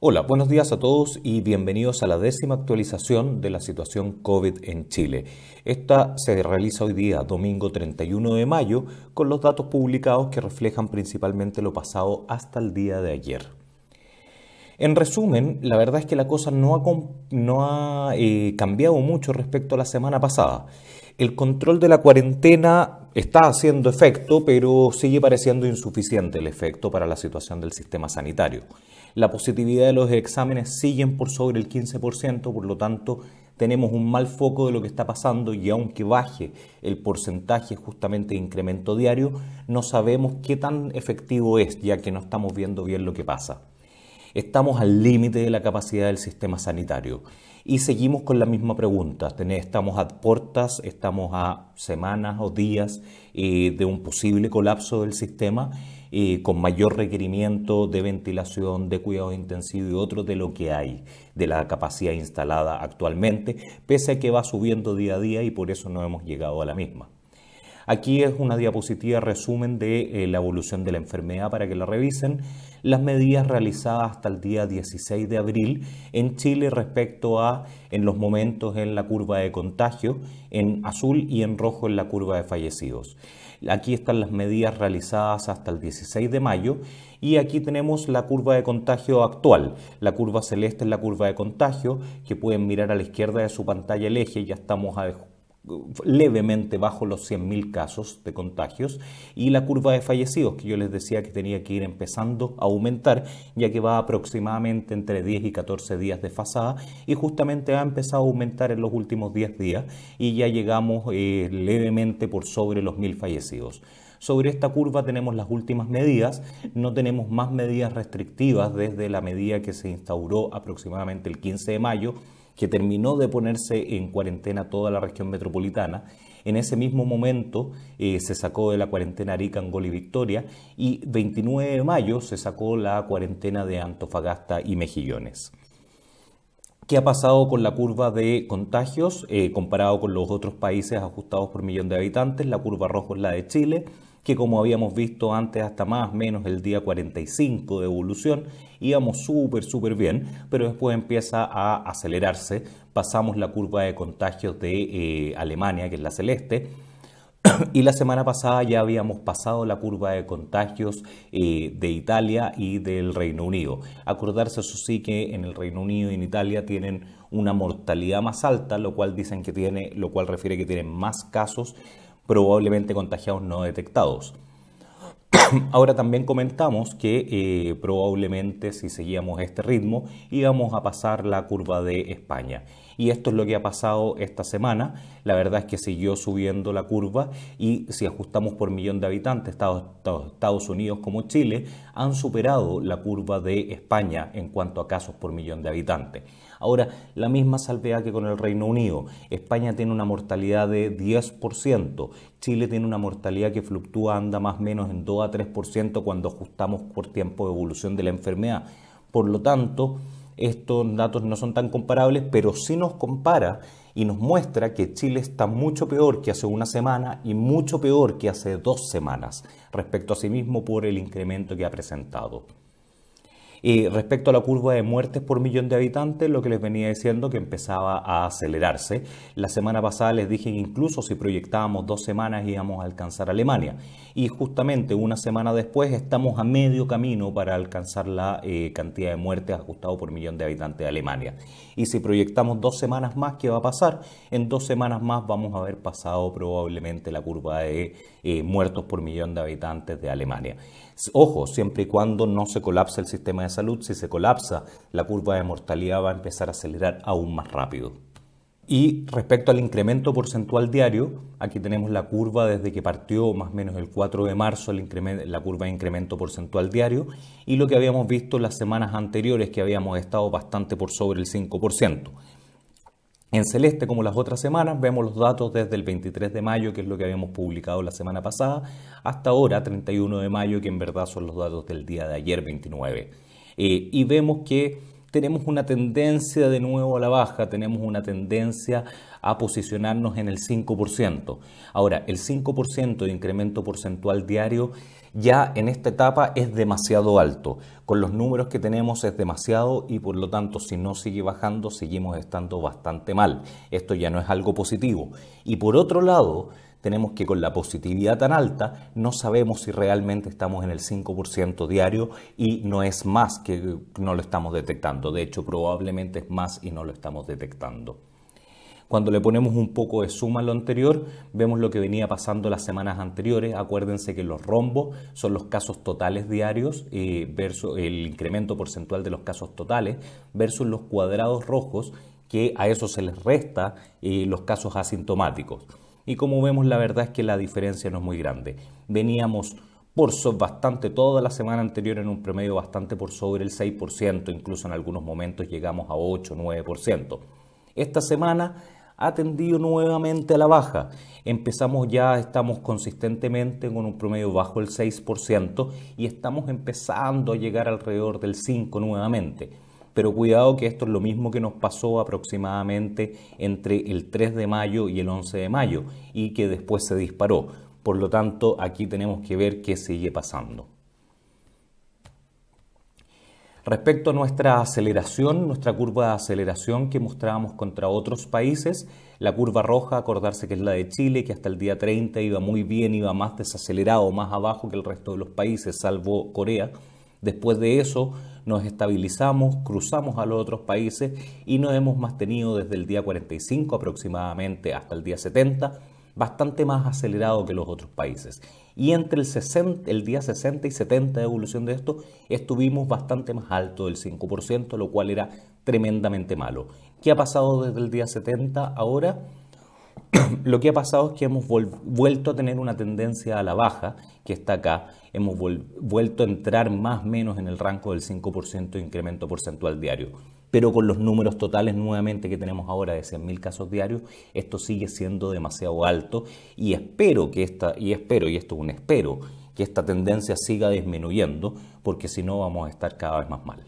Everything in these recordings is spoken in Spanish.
Hola, buenos días a todos y bienvenidos a la décima actualización de la situación COVID en Chile. Esta se realiza hoy día, domingo 31 de mayo, con los datos publicados que reflejan principalmente lo pasado hasta el día de ayer. En resumen, la verdad es que la cosa no ha, eh, cambiado mucho respecto a la semana pasada. El control de la cuarentena está haciendo efecto, pero sigue pareciendo insuficiente el efecto para la situación del sistema sanitario. La positividad de los exámenes siguen por sobre el 15%, por lo tanto tenemos un mal foco de lo que está pasando y aunque baje el porcentaje justamente de incremento diario, no sabemos qué tan efectivo es, ya que no estamos viendo bien lo que pasa. Estamos al límite de la capacidad del sistema sanitario. Y seguimos con la misma pregunta. Estamos a puertas, estamos a semanas o días eh, de un posible colapso del sistema con mayor requerimiento de ventilación, de cuidado intensivo y otros de lo que hay, de la capacidad instalada actualmente, pese a que va subiendo día a día y por eso no hemos llegado a la misma. Aquí es una diapositiva resumen de eh, la evolución de la enfermedad para que la revisen. Las medidas realizadas hasta el día 16 de abril en Chile respecto a en los momentos en la curva de contagio, en azul y en rojo en la curva de fallecidos. Aquí están las medidas realizadas hasta el 16 de mayo y aquí tenemos la curva de contagio actual. La curva celeste es la curva de contagio que pueden mirar a la izquierda de su pantalla el eje, ya estamos a levemente bajo los 100.000 casos de contagios y la curva de fallecidos, que yo les decía que tenía que ir empezando a aumentar, ya que va aproximadamente entre 10 y 14 días de fasada y justamente ha empezado a aumentar en los últimos 10 días y ya llegamos eh, levemente por sobre los 1.000 fallecidos. Sobre esta curva tenemos las últimas medidas, no tenemos más medidas restrictivas desde la medida que se instauró aproximadamente el 15 de mayo, que terminó de ponerse en cuarentena toda la región metropolitana. En ese mismo momento eh, se sacó de la cuarentena Arica, Angola y Victoria y 29 de mayo se sacó la cuarentena de Antofagasta y Mejillones. ¿Qué ha pasado con la curva de contagios eh, comparado con los otros países ajustados por millón de habitantes? La curva roja es la de Chile, que como habíamos visto antes hasta más o menos el día 45 de evolución, íbamos súper, súper bien, pero después empieza a acelerarse, pasamos la curva de contagios de eh, Alemania, que es la celeste, y la semana pasada ya habíamos pasado la curva de contagios eh, de Italia y del Reino Unido. Acordarse eso sí que en el Reino Unido y en Italia tienen una mortalidad más alta, lo cual dicen que tiene, lo cual refiere que tienen más casos probablemente contagiados no detectados. Ahora también comentamos que eh, probablemente si seguíamos este ritmo íbamos a pasar la curva de España. Y esto es lo que ha pasado esta semana. La verdad es que siguió subiendo la curva y si ajustamos por millón de habitantes, Estados Unidos como Chile han superado la curva de España en cuanto a casos por millón de habitantes. Ahora, la misma salvedad que con el Reino Unido. España tiene una mortalidad de 10%, Chile tiene una mortalidad que fluctúa, anda más o menos en 2 a 3% cuando ajustamos por tiempo de evolución de la enfermedad. Por lo tanto, estos datos no son tan comparables, pero sí nos compara y nos muestra que Chile está mucho peor que hace una semana y mucho peor que hace dos semanas respecto a sí mismo por el incremento que ha presentado respecto a la curva de muertes por millón de habitantes, lo que les venía diciendo que empezaba a acelerarse. La semana pasada les dije incluso si proyectábamos dos semanas íbamos a alcanzar Alemania. Y justamente una semana después estamos a medio camino para alcanzar la eh, cantidad de muertes ajustado por millón de habitantes de Alemania. Y si proyectamos dos semanas más, ¿qué va a pasar? En dos semanas más vamos a haber pasado probablemente la curva de eh, muertos por millón de habitantes de Alemania. Ojo, siempre y cuando no se colapse el sistema de salud, si se colapsa, la curva de mortalidad va a empezar a acelerar aún más rápido. Y respecto al incremento porcentual diario, aquí tenemos la curva desde que partió más o menos el 4 de marzo, la curva de incremento porcentual diario, y lo que habíamos visto las semanas anteriores, que habíamos estado bastante por sobre el 5%. En celeste, como las otras semanas, vemos los datos desde el 23 de mayo, que es lo que habíamos publicado la semana pasada, hasta ahora, 31 de mayo, que en verdad son los datos del día de ayer, 29. Eh, y vemos que tenemos una tendencia de nuevo a la baja, tenemos una tendencia a posicionarnos en el 5%. Ahora, el 5% de incremento porcentual diario ya en esta etapa es demasiado alto. Con los números que tenemos es demasiado y por lo tanto si no sigue bajando seguimos estando bastante mal. Esto ya no es algo positivo. Y por otro lado, tenemos que con la positividad tan alta no sabemos si realmente estamos en el 5% diario y no es más que no lo estamos detectando. De hecho, probablemente es más y no lo estamos detectando. Cuando le ponemos un poco de suma a lo anterior, vemos lo que venía pasando las semanas anteriores. Acuérdense que los rombos son los casos totales diarios eh, versus el incremento porcentual de los casos totales versus los cuadrados rojos que a eso se les resta eh, los casos asintomáticos. Y como vemos, la verdad es que la diferencia no es muy grande. Veníamos por bastante toda la semana anterior en un promedio bastante por sobre el 6%, incluso en algunos momentos llegamos a 8, 9%. Esta semana ha tendido nuevamente a la baja. Empezamos ya, estamos consistentemente con un promedio bajo el 6% y estamos empezando a llegar alrededor del 5 nuevamente pero cuidado que esto es lo mismo que nos pasó aproximadamente entre el 3 de mayo y el 11 de mayo y que después se disparó. Por lo tanto, aquí tenemos que ver qué sigue pasando. Respecto a nuestra aceleración, nuestra curva de aceleración que mostrábamos contra otros países, la curva roja, acordarse que es la de Chile, que hasta el día 30 iba muy bien, iba más desacelerado, más abajo que el resto de los países, salvo Corea. Después de eso nos estabilizamos, cruzamos a los otros países y nos hemos mantenido desde el día 45 aproximadamente hasta el día 70, bastante más acelerado que los otros países. Y entre el, el día 60 y 70 de evolución de esto estuvimos bastante más alto del 5%, lo cual era tremendamente malo. ¿Qué ha pasado desde el día 70 ahora? lo que ha pasado es que hemos vuelto a tener una tendencia a la baja, que está acá. Hemos vuelto a entrar más o menos en el rango del 5% de incremento porcentual diario. Pero con los números totales nuevamente que tenemos ahora de 100.000 casos diarios, esto sigue siendo demasiado alto y espero que esta, y espero, y esto es un espero, que esta tendencia siga disminuyendo, porque si no vamos a estar cada vez más mal.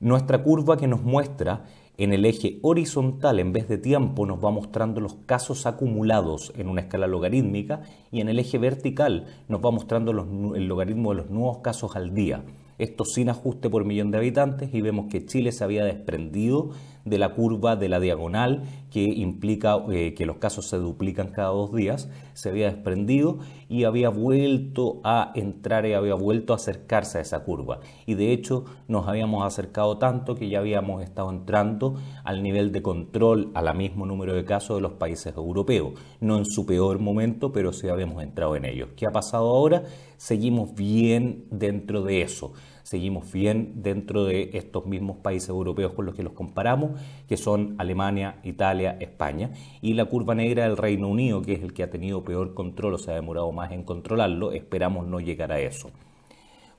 Nuestra curva que nos muestra en el eje horizontal en vez de tiempo nos va mostrando los casos acumulados en una escala logarítmica y en el eje vertical nos va mostrando el logaritmo de los nuevos casos al día. Esto sin ajuste por millón de habitantes y vemos que Chile se había desprendido de la curva de la diagonal que implica eh, que los casos se duplican cada dos días, se había desprendido y había vuelto a entrar y había vuelto a acercarse a esa curva. Y de hecho nos habíamos acercado tanto que ya habíamos estado entrando al nivel de control a la mismo número de casos de los países europeos. No en su peor momento, pero sí habíamos entrado en ellos. ¿Qué ha pasado ahora? Seguimos bien dentro de eso seguimos bien dentro de estos mismos países europeos con los que los comparamos, que son Alemania, Italia, España, y la curva negra del Reino Unido, que es el que ha tenido peor control o se ha demorado más en controlarlo, esperamos no llegar a eso.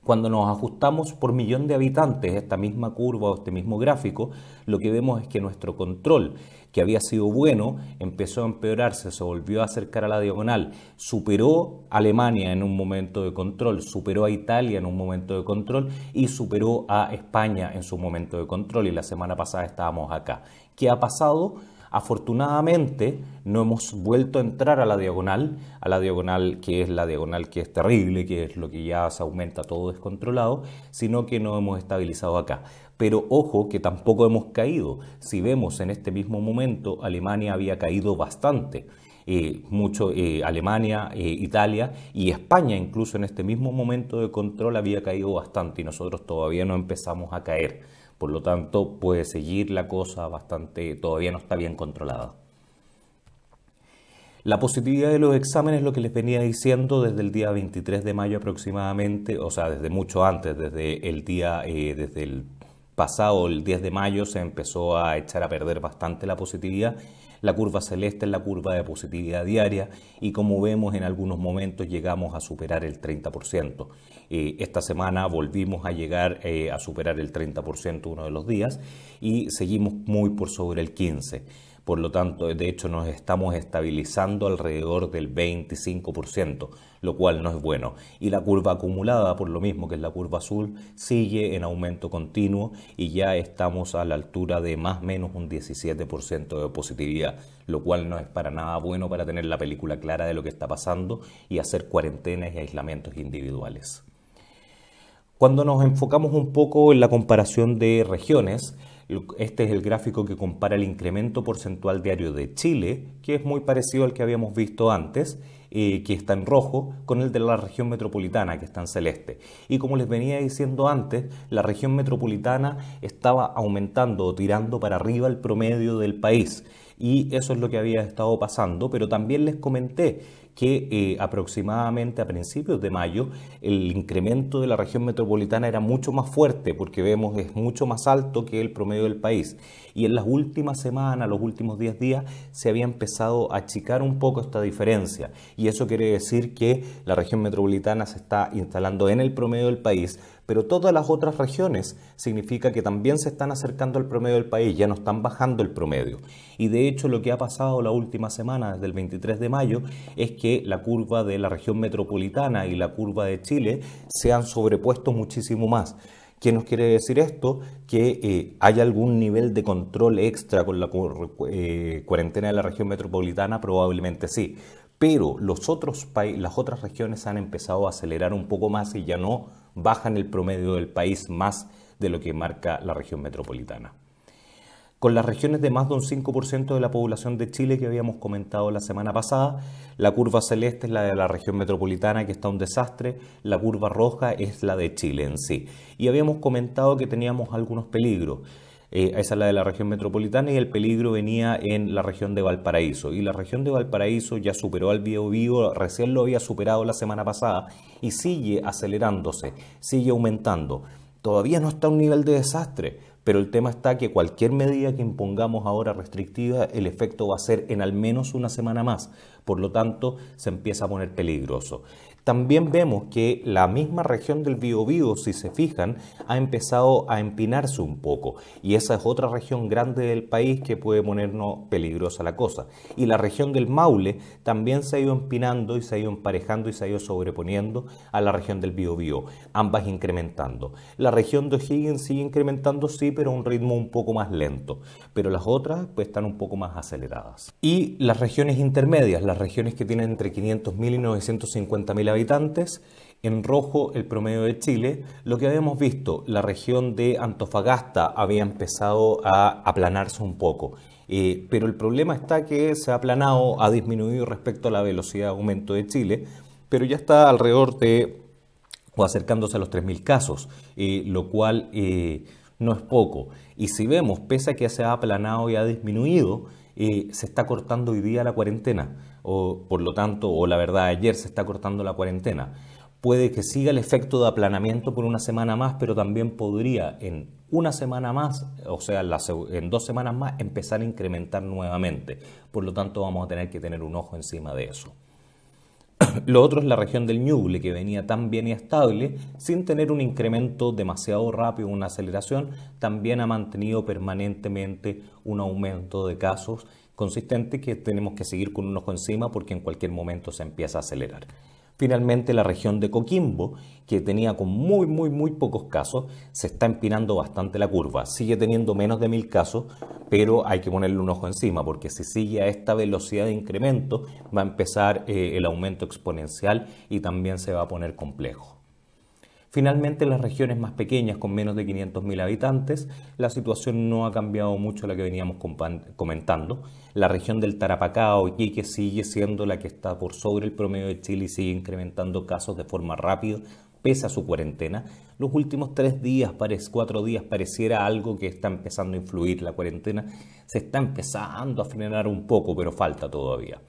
Cuando nos ajustamos por millón de habitantes esta misma curva o este mismo gráfico, lo que vemos es que nuestro control, que había sido bueno, empezó a empeorarse, se volvió a acercar a la diagonal, superó a Alemania en un momento de control, superó a Italia en un momento de control y superó a España en su momento de control y la semana pasada estábamos acá. ¿Qué ha pasado? Afortunadamente no hemos vuelto a entrar a la diagonal, a la diagonal que es la diagonal que es terrible, que es lo que ya se aumenta todo descontrolado, sino que no hemos estabilizado acá. Pero ojo que tampoco hemos caído. Si vemos en este mismo momento, Alemania había caído bastante. Eh, mucho eh, Alemania, eh, Italia y España incluso en este mismo momento de control había caído bastante y nosotros todavía no empezamos a caer. Por lo tanto, puede seguir la cosa bastante, todavía no está bien controlada. La positividad de los exámenes, lo que les venía diciendo desde el día 23 de mayo aproximadamente, o sea, desde mucho antes, desde el día, eh, desde el pasado, el 10 de mayo, se empezó a echar a perder bastante la positividad la curva celeste es la curva de positividad diaria y como vemos en algunos momentos llegamos a superar el 30%. Eh, esta semana volvimos a llegar eh, a superar el 30% uno de los días y seguimos muy por sobre el 15%. Por lo tanto, de hecho, nos estamos estabilizando alrededor del 25%, lo cual no es bueno. Y la curva acumulada, por lo mismo que es la curva azul, sigue en aumento continuo y ya estamos a la altura de más o menos un 17% de positividad, lo cual no es para nada bueno para tener la película clara de lo que está pasando y hacer cuarentenas y aislamientos individuales. Cuando nos enfocamos un poco en la comparación de regiones, este es el gráfico que compara el incremento porcentual diario de Chile, que es muy parecido al que habíamos visto antes, eh, que está en rojo, con el de la región metropolitana, que está en celeste. Y como les venía diciendo antes, la región metropolitana estaba aumentando o tirando para arriba el promedio del país. Y eso es lo que había estado pasando, pero también les comenté que eh, aproximadamente a principios de mayo el incremento de la región metropolitana era mucho más fuerte porque vemos es mucho más alto que el promedio del país. Y en las últimas semanas, los últimos 10 días, se había empezado a achicar un poco esta diferencia y eso quiere decir que la región metropolitana se está instalando en el promedio del país, pero todas las otras regiones significa que también se están acercando al promedio del país, ya no están bajando el promedio. Y de hecho lo que ha pasado la última semana, desde el 23 de mayo, es que la curva de la región metropolitana y la curva de Chile se han sobrepuesto muchísimo más. ¿Qué nos quiere decir esto? Que eh, hay algún nivel de control extra con la eh, cuarentena de la región metropolitana, probablemente sí pero los otros las otras regiones han empezado a acelerar un poco más y ya no bajan el promedio del país más de lo que marca la región metropolitana. Con las regiones de más de un 5% de la población de Chile que habíamos comentado la semana pasada, la curva celeste es la de la región metropolitana que está un desastre, la curva roja es la de Chile en sí. Y habíamos comentado que teníamos algunos peligros. Eh, esa es la de la región metropolitana y el peligro venía en la región de Valparaíso. Y la región de Valparaíso ya superó al vivo, recién lo había superado la semana pasada y sigue acelerándose, sigue aumentando. Todavía no está a un nivel de desastre, pero el tema está que cualquier medida que impongamos ahora restrictiva, el efecto va a ser en al menos una semana más. Por lo tanto, se empieza a poner peligroso. También vemos que la misma región del Biobío, si se fijan, ha empezado a empinarse un poco y esa es otra región grande del país que puede ponernos peligrosa la cosa. Y la región del Maule también se ha ido empinando y se ha ido emparejando y se ha ido sobreponiendo a la región del Biobío, ambas incrementando. La región de O'Higgins sigue incrementando, sí, pero a un ritmo un poco más lento, pero las otras pues están un poco más aceleradas. Y las regiones intermedias, las regiones que tienen entre 500.000 y 950.000 habitantes, en rojo el promedio de Chile, lo que habíamos visto, la región de Antofagasta había empezado a aplanarse un poco. Eh, pero el problema está que se ha aplanado, ha disminuido respecto a la velocidad de aumento de Chile, pero ya está alrededor de o acercándose a los 3.000 casos, eh, lo cual eh, no es poco. Y si vemos, pese a que se ha aplanado y ha disminuido, se está cortando hoy día la cuarentena o por lo tanto, o la verdad, ayer se está cortando la cuarentena. Puede que siga el efecto de aplanamiento por una semana más, pero también podría en una semana más, o sea, en dos semanas más, empezar a incrementar nuevamente. Por lo tanto, vamos a tener que tener un ojo encima de eso. Lo otro es la región del Ñuble, que venía tan bien y estable, sin tener un incremento demasiado rápido, una aceleración, también ha mantenido permanentemente un aumento de casos consistente que tenemos que seguir con un ojo encima porque en cualquier momento se empieza a acelerar. Finalmente, la región de Coquimbo, que tenía con muy, muy, muy pocos casos, se está empinando bastante la curva. Sigue teniendo menos de mil casos, pero hay que ponerle un ojo encima, porque si sigue a esta velocidad de incremento, va a empezar eh, el aumento exponencial y también se va a poner complejo. Finalmente, las regiones más pequeñas, con menos de 500.000 habitantes, la situación no ha cambiado mucho la que veníamos comentando. La región del Tarapacá o que sigue siendo la que está por sobre el promedio de Chile y sigue incrementando casos de forma rápida, pese a su cuarentena. Los últimos tres días, cuatro días, pareciera algo que está empezando a influir. La cuarentena se está empezando a frenar un poco, pero falta todavía.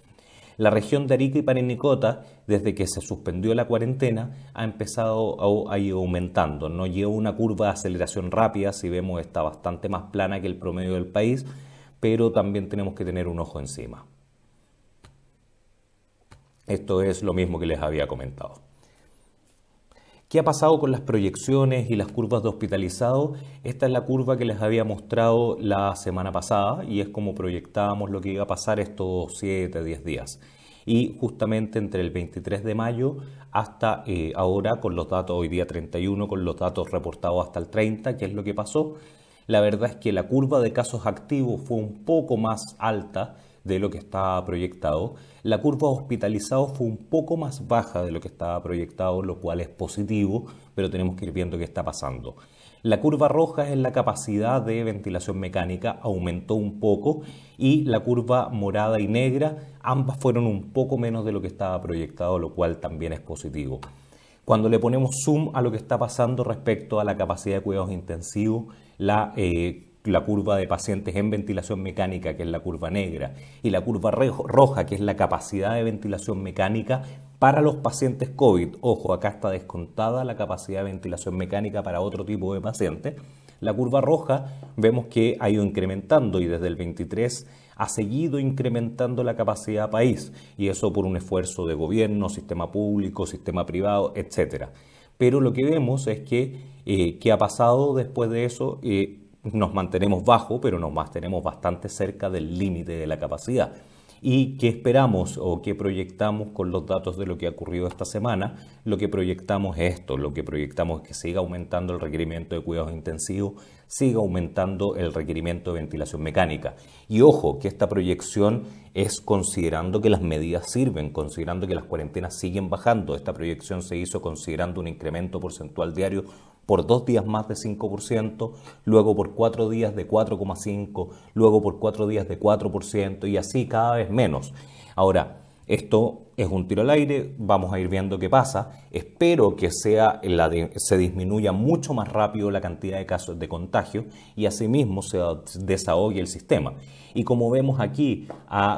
La región de Arica y Parinacota, desde que se suspendió la cuarentena, ha empezado a, ir aumentando. No lleva una curva de aceleración rápida, si vemos está bastante más plana que el promedio del país, pero también tenemos que tener un ojo encima. Esto es lo mismo que les había comentado. ¿Qué ha pasado con las proyecciones y las curvas de hospitalizado? Esta es la curva que les había mostrado la semana pasada y es como proyectábamos lo que iba a pasar estos 7, 10 días. Y justamente entre el 23 de mayo hasta eh, ahora, con los datos hoy día 31, con los datos reportados hasta el 30, ¿qué es lo que pasó? La verdad es que la curva de casos activos fue un poco más alta, de lo que estaba proyectado. La curva hospitalizado fue un poco más baja de lo que estaba proyectado, lo cual es positivo, pero tenemos que ir viendo qué está pasando. La curva roja es la capacidad de ventilación mecánica, aumentó un poco, y la curva morada y negra, ambas fueron un poco menos de lo que estaba proyectado, lo cual también es positivo. Cuando le ponemos zoom a lo que está pasando respecto a la capacidad de cuidados intensivos, la eh, la curva de pacientes en ventilación mecánica, que es la curva negra, y la curva roja, que es la capacidad de ventilación mecánica para los pacientes COVID. Ojo, acá está descontada la capacidad de ventilación mecánica para otro tipo de pacientes. La curva roja vemos que ha ido incrementando y desde el 23 ha seguido incrementando la capacidad país y eso por un esfuerzo de gobierno, sistema público, sistema privado, etc. Pero lo que vemos es que, eh, ¿qué ha pasado después de eso? Eh, nos mantenemos bajo, pero nos mantenemos bastante cerca del límite de la capacidad. ¿Y qué esperamos o qué proyectamos con los datos de lo que ha ocurrido esta semana? Lo que proyectamos es esto, lo que proyectamos es que siga aumentando el requerimiento de cuidados intensivos, siga aumentando el requerimiento de ventilación mecánica. Y ojo, que esta proyección es considerando que las medidas sirven, considerando que las cuarentenas siguen bajando. Esta proyección se hizo considerando un incremento porcentual diario por dos días más de 5%, luego por cuatro días de 4,5%, luego por cuatro días de 4% y así cada vez menos. Ahora, esto es un tiro al aire, vamos a ir viendo qué pasa. Espero que sea se disminuya mucho más rápido la cantidad de casos de contagio y asimismo se desahogue el sistema. Y como vemos aquí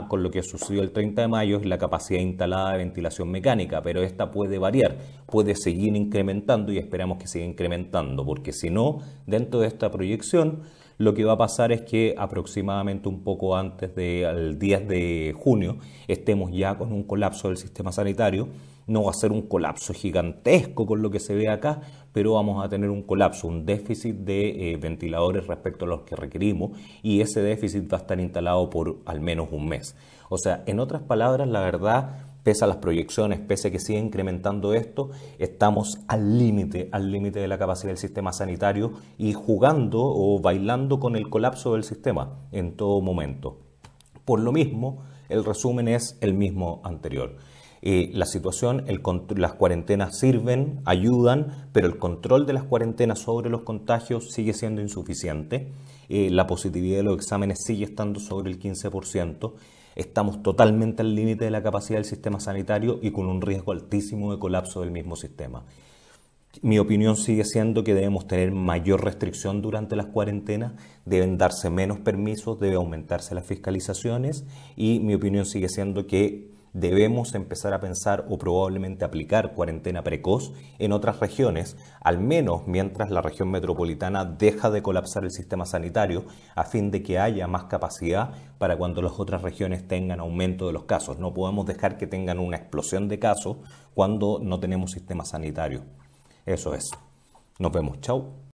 con lo que sucedió el 30 de mayo es la capacidad instalada de ventilación mecánica, pero esta puede variar, puede seguir incrementando y esperamos que siga incrementando, porque si no, dentro de esta proyección lo que va a pasar es que aproximadamente un poco antes del 10 de junio estemos ya con un colapso del sistema sanitario. No va a ser un colapso gigantesco con lo que se ve acá, pero vamos a tener un colapso, un déficit de eh, ventiladores respecto a los que requerimos y ese déficit va a estar instalado por al menos un mes. O sea, en otras palabras, la verdad pese a las proyecciones, pese a que sigue incrementando esto, estamos al límite, al límite de la capacidad del sistema sanitario y jugando o bailando con el colapso del sistema en todo momento. Por lo mismo, el resumen es el mismo anterior. Eh, la situación, las cuarentenas sirven, ayudan, pero el control de las cuarentenas sobre los contagios sigue siendo insuficiente. Eh, la positividad de los exámenes sigue estando sobre el 15% estamos totalmente al límite de la capacidad del sistema sanitario y con un riesgo altísimo de colapso del mismo sistema. Mi opinión sigue siendo que debemos tener mayor restricción durante las cuarentenas, deben darse menos permisos, debe aumentarse las fiscalizaciones y mi opinión sigue siendo que debemos empezar a pensar o probablemente aplicar cuarentena precoz en otras regiones, al menos mientras la región metropolitana deja de colapsar el sistema sanitario, a fin de que haya más capacidad para cuando las otras regiones tengan aumento de los casos. No podemos dejar que tengan una explosión de casos cuando no tenemos sistema sanitario. Eso es. Nos vemos. Chao.